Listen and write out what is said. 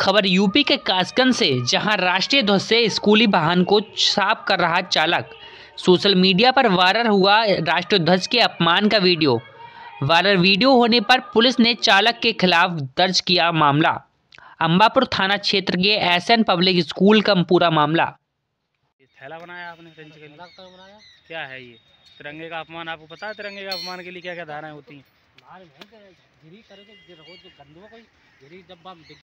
खबर यूपी के कासगंज से जहां राष्ट्रीय ध्वज से स्कूली वाहन को साफ कर रहा चालक सोशल मीडिया पर वायरल हुआ राष्ट्रीय ध्वज के अपमान का वीडियो वायरल वीडियो होने पर पुलिस ने चालक के खिलाफ दर्ज किया मामला अम्बापुर थाना क्षेत्र के एस एन पब्लिक स्कूल का पूरा मामला थैला बनाया आपने बनाया क्या है ये तिरंगे का अपमान आपको पता है तिरंगे का अपमान के लिए क्या क्या धाराएं होती हैं